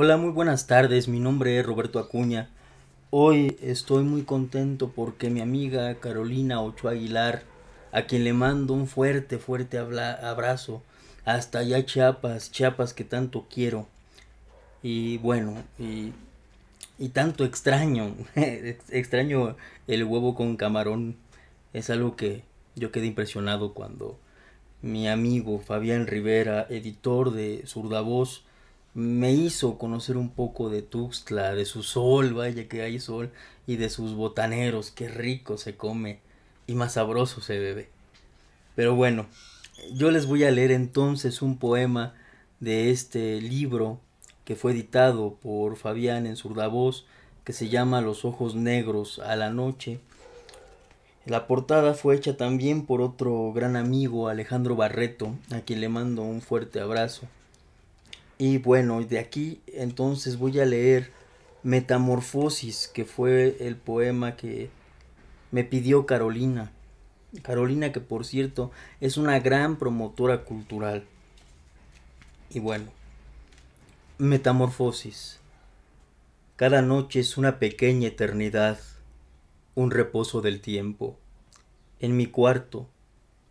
Hola, muy buenas tardes. Mi nombre es Roberto Acuña. Hoy estoy muy contento porque mi amiga Carolina Ochoa Aguilar, a quien le mando un fuerte, fuerte abrazo, hasta allá Chiapas, Chiapas que tanto quiero. Y bueno, y, y tanto extraño, extraño el huevo con camarón. Es algo que yo quedé impresionado cuando mi amigo Fabián Rivera, editor de Zurdavoz. Voz, me hizo conocer un poco de Tuxtla, de su sol, vaya que hay sol, y de sus botaneros, qué rico se come y más sabroso se bebe. Pero bueno, yo les voy a leer entonces un poema de este libro que fue editado por Fabián en Surdavoz, que se llama Los ojos negros a la noche. La portada fue hecha también por otro gran amigo, Alejandro Barreto, a quien le mando un fuerte abrazo. Y bueno, de aquí entonces voy a leer Metamorfosis, que fue el poema que me pidió Carolina. Carolina que por cierto es una gran promotora cultural. Y bueno, Metamorfosis. Cada noche es una pequeña eternidad, un reposo del tiempo. En mi cuarto,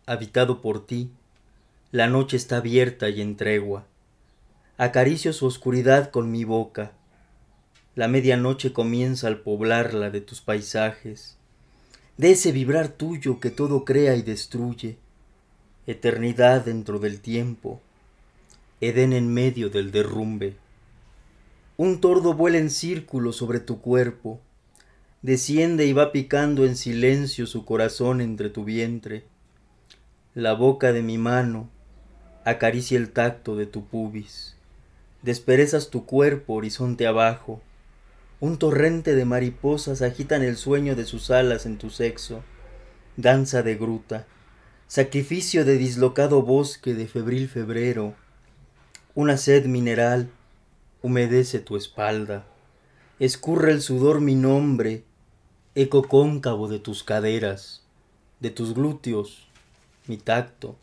habitado por ti, la noche está abierta y en tregua acaricio su oscuridad con mi boca. La medianoche comienza al poblarla de tus paisajes, de ese vibrar tuyo que todo crea y destruye, eternidad dentro del tiempo, Edén en medio del derrumbe. Un tordo vuela en círculo sobre tu cuerpo, desciende y va picando en silencio su corazón entre tu vientre. La boca de mi mano acaricia el tacto de tu pubis desperezas tu cuerpo horizonte abajo. Un torrente de mariposas agitan el sueño de sus alas en tu sexo. Danza de gruta, sacrificio de dislocado bosque de febril febrero. Una sed mineral humedece tu espalda. Escurre el sudor mi nombre, eco cóncavo de tus caderas, de tus glúteos, mi tacto.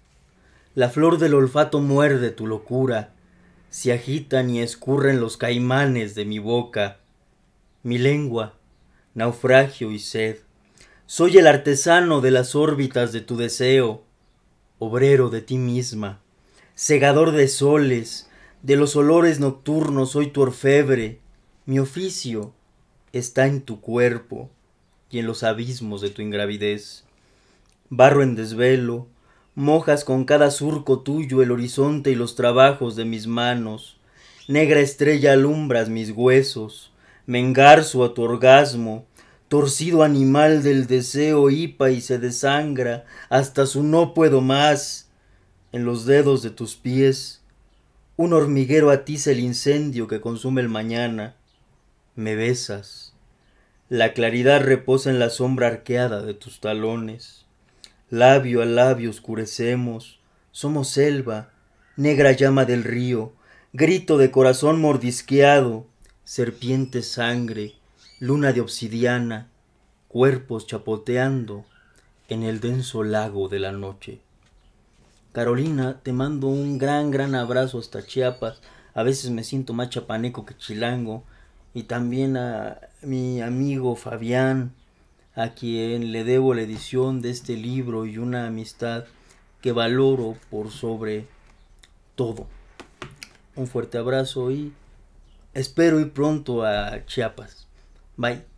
La flor del olfato muerde tu locura se agitan y escurren los caimanes de mi boca. Mi lengua, naufragio y sed. Soy el artesano de las órbitas de tu deseo, obrero de ti misma, segador de soles, de los olores nocturnos soy tu orfebre. Mi oficio está en tu cuerpo y en los abismos de tu ingravidez. Barro en desvelo, Mojas con cada surco tuyo el horizonte y los trabajos de mis manos. Negra estrella alumbras mis huesos. Me engarzo a tu orgasmo. Torcido animal del deseo hipa y se desangra hasta su no puedo más. En los dedos de tus pies. Un hormiguero atiza el incendio que consume el mañana. Me besas. La claridad reposa en la sombra arqueada de tus talones labio a labio oscurecemos, somos selva, negra llama del río, grito de corazón mordisqueado, serpiente sangre, luna de obsidiana, cuerpos chapoteando en el denso lago de la noche. Carolina, te mando un gran, gran abrazo hasta Chiapas. A veces me siento más chapaneco que chilango. Y también a mi amigo Fabián, a quien le debo la edición de este libro y una amistad que valoro por sobre todo. Un fuerte abrazo y espero ir pronto a Chiapas. Bye.